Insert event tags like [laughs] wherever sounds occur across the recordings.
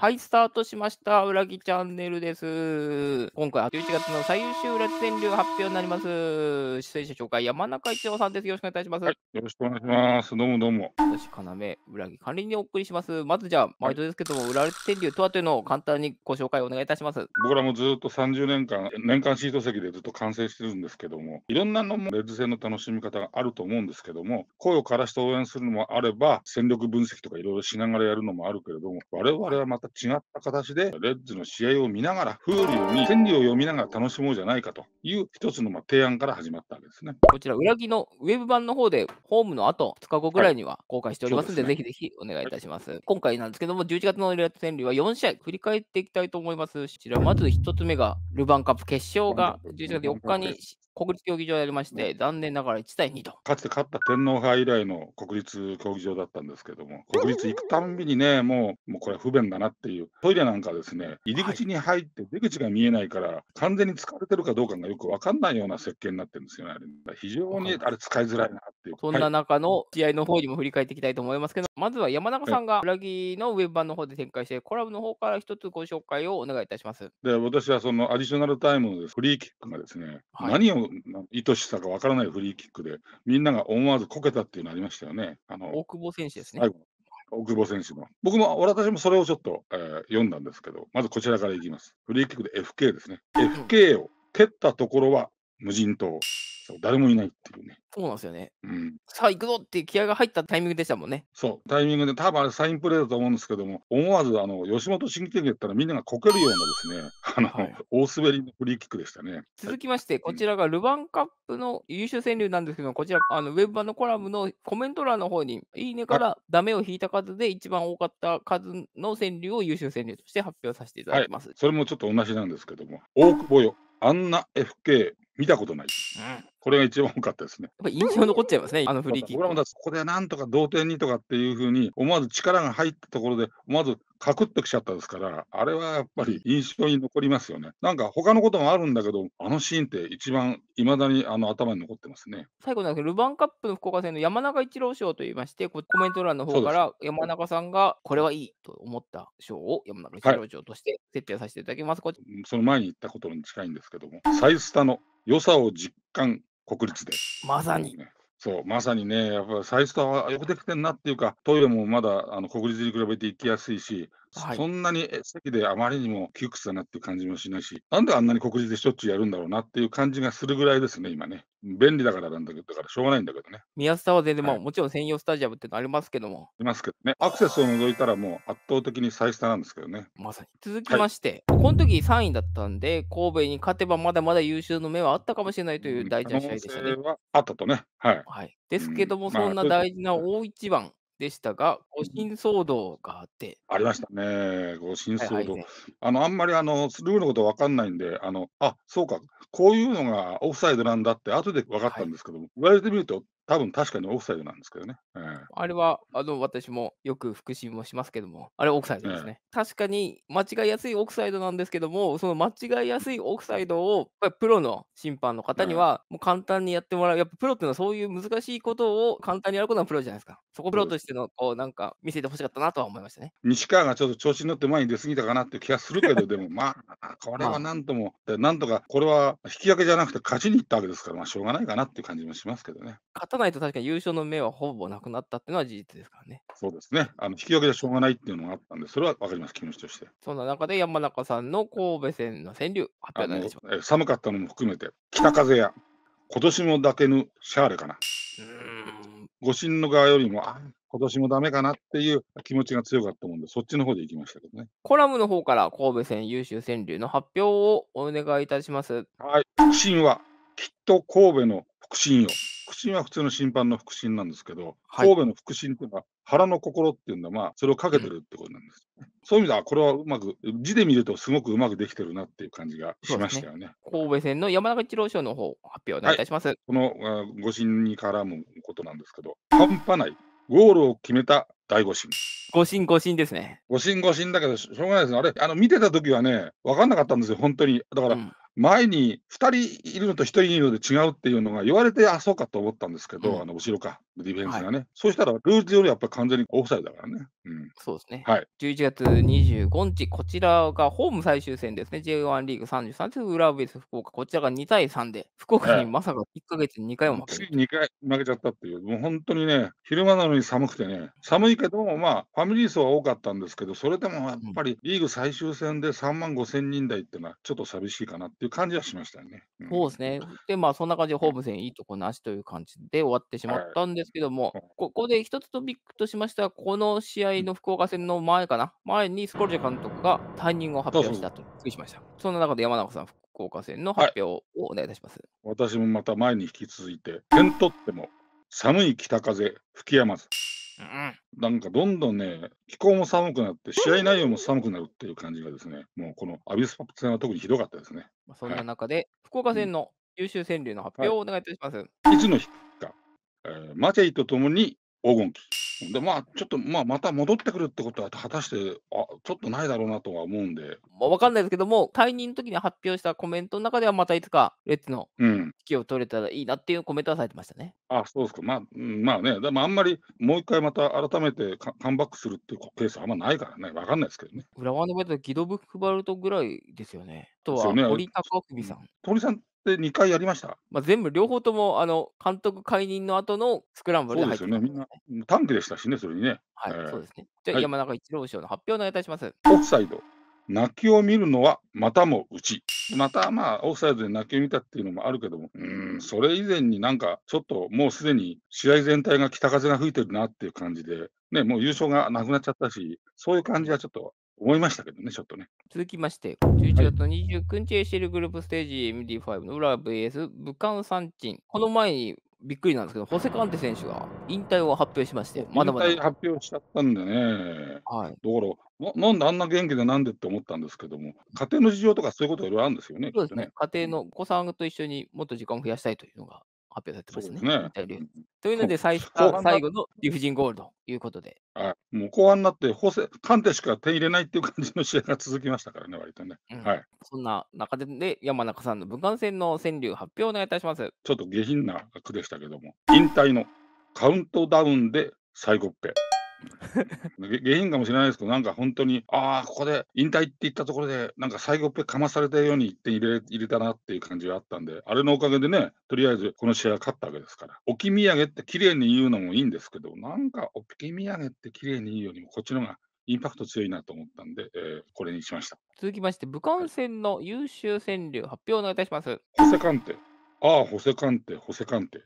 はい、スタートしました。裏木チャンネルです。今回は11月の最優秀裏地川柳発表になります。出演者紹介、山中一郎さんです。よろしくお願いいたします。はい、よろしくお願いします。どうもどうも。私、要、裏木管理にお送りします。まずじゃあ、毎度ですけども、はい、裏地川柳とはというのを簡単にご紹介お願いいたします。僕らもずっと30年間、年間シート席でずっと完成してるんですけども、いろんなのもレッズ戦の楽しみ方があると思うんですけども、声を枯らして応援するのもあれば、戦力分析とかいろいろしながらやるのもあるけれども、我々はまたた違った形で、レッズの試合を見ながら、風流よに千里を読みながら楽しもうじゃないかという一つのま提案から始まったわけですね。こちら、裏木のウェブ版の方で、ホームの後、2日後ぐらいには公開しておりますので、はいでね、ぜひぜひお願いいたします。はい、今回なんですけども、11月のレッズ千里は4試合、振り返っていきたいと思います。こちら、まず1つ目が、ルヴァンカップ決勝が11月4日に国立競技場でありまして、残念ながら1対2と。かつて勝った天皇杯以来の国立競技場だったんですけども、国立行くたんびにね、もうもうこれ不便だなっていう、トイレなんかですね、入り口に入って出口が見えないから、はい、完全に疲れてるかどうかがよく分かんないような設計になってるんですよね、あれ非常にあれ使いづらいなっていう。そんな中の試合の方にも振り返っていきたいと思いますけど、はい、まずは山中さんが裏木のウェブ版の方で展開して、コラムの方から一つご紹介をお願いいたします。で、私はそのアディショナルタイムのフリーキックがですね、はい、何をの意図しさがわからないフリーキックで、みんなが思わずこけたっていうのありましたよね。あの大久保選手ですね。大久保選手の。僕も、私もそれをちょっと、えー、読んだんですけど、まずこちらからいきます。フリーキックで FK ですね。FK を蹴ったところは無人島、誰もいないっていうね。そうなんですよね。うん、さあ、行くぞって気合が入ったタイミングでしたもんね。そう、タイミングで、多分あれ、サインプレーだと思うんですけども、思わずあの吉本新喜劇やったら、みんながこけるようなですね、[laughs] あの、はい、大滑りのフリーキックでしたね。続きまして、こちらがルヴァンカップの優秀川柳なんですけども、こちら、あのウェブ版のコラムのコメント欄の方に、いいねからダメを引いた数で一番多かった数の川柳を優秀川柳として発表させていただきます。はい、それもちょっと同じなんですけども、大久保よ、あんな FK 見たことない。これが一番多かったですね。やっぱ印象残っちゃいますね、あのフリーキック。僕らもここでなんとか同点にとかっていうふうに、思わず力が入ったところで、思わずカクッときちゃったですから、あれはやっぱり印象に残りますよね。なんか他のこともあるんだけど、あのシーンって一番いまだにあの頭に残ってますね。最後なんですけど、ルヴァンカップの福岡戦の山中一郎賞といいまして、コメント欄の方から山中さんがこれはいいと思った賞を山中一郎賞として設定させていただきます。はい、その前に言ったことに近いんですけども、サイスタの良さを実感、国立で。まさに。そう、まさにね、やっぱりサイスとはよくできてんなっていうか、トイレもまだあの国立に比べて行きやすいし、はい、そんなに席であまりにも窮屈だなっていう感じもしないし、なんであんなに国立でしょっちゅうやるんだろうなっていう感じがするぐらいですね、今ね。便利だからなんだけど、だからしょうがないんだけどね。宮下は全然、はい、まあもちろん専用スタジアムってのありますけども。りますけどね。アクセスを除いたらもう圧倒的に最下なんですけどね。まさに。続きまして、はい、この時3位だったんで、神戸に勝てばまだまだ優秀の目はあったかもしれないという大事な試合でしたね。あったとね。はい。はい、ですけども、うん、そんな大事な大一番、でしたが、誤信騒動があって。ありましたね、誤信騒動。はいはい、あのあんまりあのルールのこと分かんないんで、あのあそうか、こういうのがオフサイドなんだって、後で分かったんですけども、はい、言われてみると、多分確かにオフサイドなんですけどね。えー、あれはあの私もよく復習もしますけども、あれオフサイドですね。えー、確かに間違いやすいオフサイドなんですけども、その間違いやすいオフサイドをプロの審判の方にはもう簡単にやってもらう、やっぱプロっていうのはそういう難しいことを簡単にやることがプロじゃないですか。そこプロとしての、こう、なんか、見せてほしかったなとは思いましたね。西川がちょっと調子に乗って前に出すぎたかなって気がするけど、でも、[laughs] まあ、これはなんとも、なんとか、これは引き分けじゃなくて勝ちにいったわけですから、まあ、しょうがないかなっていう感じもしますけどね。勝たないと確かに優勝の目はほぼなくなったっていうのは事実ですからね。そうですね。あの引き分けじゃしょうがないっていうのがあったんで、それはわかります、気持ちとして。そんな中で山中さんの神戸戦の川柳、発表なんでし寒かったのも含めて、北風や、今年もだけぬシャーレかな。うん誤審の側よりも、あ今年もダメかなっていう気持ちが強かったもんで、そっちの方で行きましたけどね。コラムの方から神戸戦優秀川柳の発表をお願いいたします。はい。腹心は、きっと神戸の腹心よ。腹心は普通の審判の腹心なんですけど、はい、神戸の腹心っていうのは腹の心っていうのは、まあ、それをかけてるってことなんです。そういう意味では、これはうまく、字で見るとすごくうまくできてるなっていう感じがしましたよね。ね神戸線の山中一郎賞の方、発表お願いいたします。はい、この誤審に絡むことなんですけど、半端ない、ゴールを決めた第5審。誤審誤審ですね。誤審誤審だけど、しょうがないですね。あれ、あの見てた時はね、分かんなかったんですよ、本当に。だから、うん前に2人いるのと1人いるので違うっていうのが言われて、あ、そうかと思ったんですけど、うん、あの後ろか。ディフェンスがね。はい、そうしたら、ルールよりやっぱり完全にオフサイドだからね。うん、そうですね。はい、11月25日、こちらがホーム最終戦ですね。J1 リーグ33ウラ和ベース福岡。こちらが2対3で、福岡にまさか1か月に2回も負けた。2回負けちゃったっていう、もう本当にね、昼間なのに寒くてね、寒いけども、まあ、ファミリー層は多かったんですけど、それでもやっぱりリーグ最終戦で3万5千人台っていうのは、ちょっと寂しいかなっていう感じはしましたよね。うん、そうですね。で、まあ、そんな感じでホーム戦いいとこなしという感じで終わってしまったんですですけども、ここで一つトピックとしましては、この試合の福岡戦の前かな、前にスコルジェ監督が退任を発表したと、そうしましたそんな中で山中さん、福岡戦の発表をお願いいたします、はい、私もまた前に引き続いて、点取っても寒い北風吹きやまず。うん、なんかどんどんね、気候も寒くなって、試合内容も寒くなるっていう感じがですね、もうこのアビスパップ戦は特にひどかったですね。そんな中で、はい、福岡戦の優秀戦略の発表をお願いいたします。はい、いつの日か、えー、マチェイともに黄金期。で、まあ、ちょっと、まあ、また戻ってくるってことは、果たして、あ、ちょっとないだろうなとは思うんで。まあ、わかんないですけども、退任の時に発表したコメントの中では、またいつか、レッツの引きを取れたらいいなっていうコメントはされてましたね。うん、あ、そうですか。まあ、まあね、でもあんまり、もう一回また改めてカカムバックするっていうケースはあんまないからね、わかんないですけどね。浦和の場合はと、ギドブックバルトぐらいですよね。とは、ね、鳥高文さん。鳥さんで、2回やりました。まあ、全部、両方とも、あの、監督解任の後のスクランブルでそうですよね。みんな、短期でしたしね、それにね。はえい、そうですね。じゃあ、はい、山中一郎賞の発表をお願いいたします。オフサイド。泣きを見るのはまたもうち。またまあ、オフサイドで泣きを見たっていうのもあるけども、うん、それ以前になんか、ちょっともうすでに試合全体が北風が吹いてるなっていう感じで、ね、もう優勝がなくなっちゃったし、そういう感じはちょっと思いましたけどね、ちょっとね。続きまして、11月29日、シェルグループステージ MD5 の裏 VS 武漢三鎮。この前にびっくりなんですけど、ホセカンテ選手が引退を発表しまして、まだまだ。引退発表しちゃったんでね、はい、だからな、んであんな元気でなんでって思ったんですけども、家庭の事情とかそういうこといろいろあるんですよね。そうですね、ね家庭のお子さんと一緒にもっと時間を増やしたいというのが発表されてますね。そうですねというので最初最後の理不尽ゴールドということで。もう後半になって補正、鑑定しか手入れないっていう感じの試合が続きましたからね、割とね。うん、はい、そんな中で、ね、山中さんの武漢戦の川柳発表お願いいたします。ちょっと下品な句でしたけども、引退のカウントダウンで最後っぺ。原 [laughs] 因かもしれないですけど、なんか本当に、ああ、ここで引退って言ったところで、なんか最後っぺかまされたように1点入れ入れたなっていう感じがあったんで、あれのおかげでね、とりあえずこの試合勝ったわけですから、置き土産って綺麗に言うのもいいんですけど、なんか置き土産って綺麗に言うよりも、こっちのがインパクト強いなと思ったんで、えー、これにしました。続きまして、武漢戦の優秀川柳、発表お願いいたします。補正鑑定。ああ、補正鑑定、補正鑑定。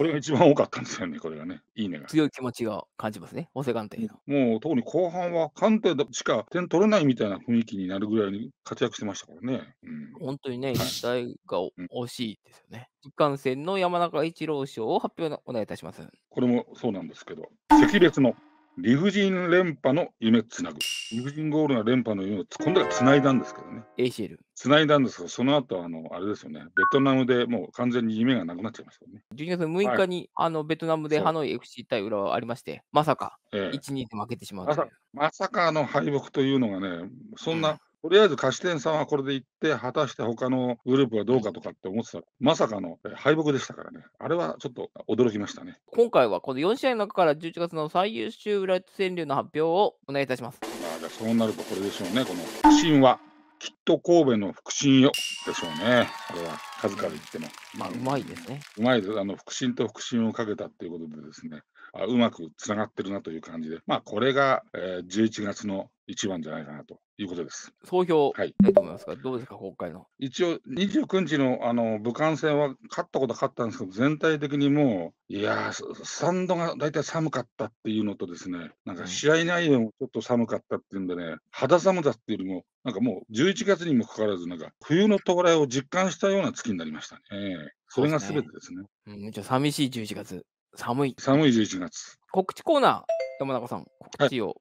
これが一番多かったんですよね、これがね。いいねが。強い気持ちを感じますね、大瀬鑑定の。もう特に後半は官邸しか点取れないみたいな雰囲気になるぐらいに活躍してましたからね。うん、本当にね、実体が、はい、惜しいですよね。一貫戦の山中一郎賞を発表お願いいたします。これもそうなんですけど、赤列の理不尽連覇の夢つなぐ。理不尽ゴールが連覇の夢を今度はつないだんですけどね。ACL。つないだんですけど、その後あのあれですよね、ベトナムでもう完全に夢がなくなっちゃいましたよね。12月6日に、はい、あのベトナムでハノイ FC 対浦和ありまして、まさか、ええ、1、2で負けてしまうまさ。まさかの敗北というのがね、そんな、うんとりあえず菓子店さんはこれで行って、果たして他のグループはどうかとかって思ってたまさかの敗北でしたからね、あれはちょっと驚きましたね。今回はこの4試合の中から11月の最優秀裏川柳の発表をお願いいたします。まあ、じゃあそうなるとこれでしょうね、この神話。きっと神戸の腹心よでしょうね。これは数々言っても。まあ、うまいですね。うまいです。あの、腹心と腹心をかけたっていうことでですね、あうまくつながってるなという感じで、まあ、これが、えー、11月の一番じゃないかなということです。総評、はい、えっとすか、どうですか、今回の。一応、29日のあの武漢戦は勝ったことは勝ったんですけど、全体的にもう、いやー、スタンドが大体寒かったっていうのとですね、なんか試合内容もちょっと寒かったっていうんでね、肌寒さっていうよりも、なんかもう11月にもかかわらず、なんか冬の到来を実感したような月になりましたね。えー、それがすべてですね。うすねうん、ゃ寂しい11月。寒い。寒い11月。告知コーナー、山中さん、告知を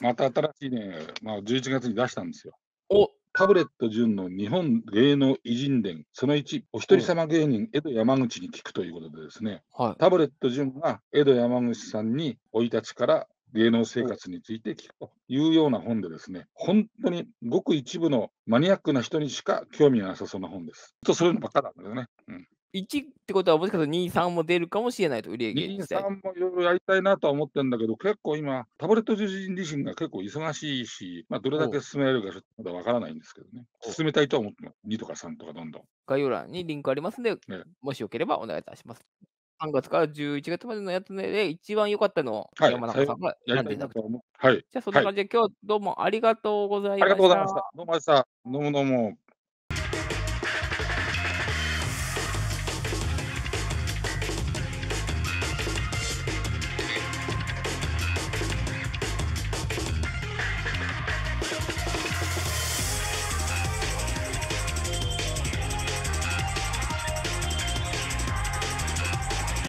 また新しいね、まあ、11月に出したんですよ。おタブレット純の日本芸能偉人伝、その1、お一人様芸人、江戸山口に聞くということでですね、はい、タブレット潤が江戸山口さんに生い立ちから芸能生活について聞くというような本でですね、本当にごく一部のマニアックな人にしか興味がなさそうな本です。とそうのばっかなんだどね。うん1ってことは、もしかすると2、3も出るかもしれないと、売り上げ2、3もいろいろやりたいなとは思ってるんだけど、結構今、タブレット自身自身が結構忙しいし、まあ、どれだけ進めるかちょっとまだわからないんですけどね、進めたいとは思ってます、2とか3とかどんどん。概要欄にリンクありますので、ね、もしよければお願いいたします。3月から11月までのやつで、一番良かったのを山中さんが選んでいただくと。はい。はい、じゃあ、そんな感じで、今日どうもありがとうございました。ありがとうございました。どうもどうも。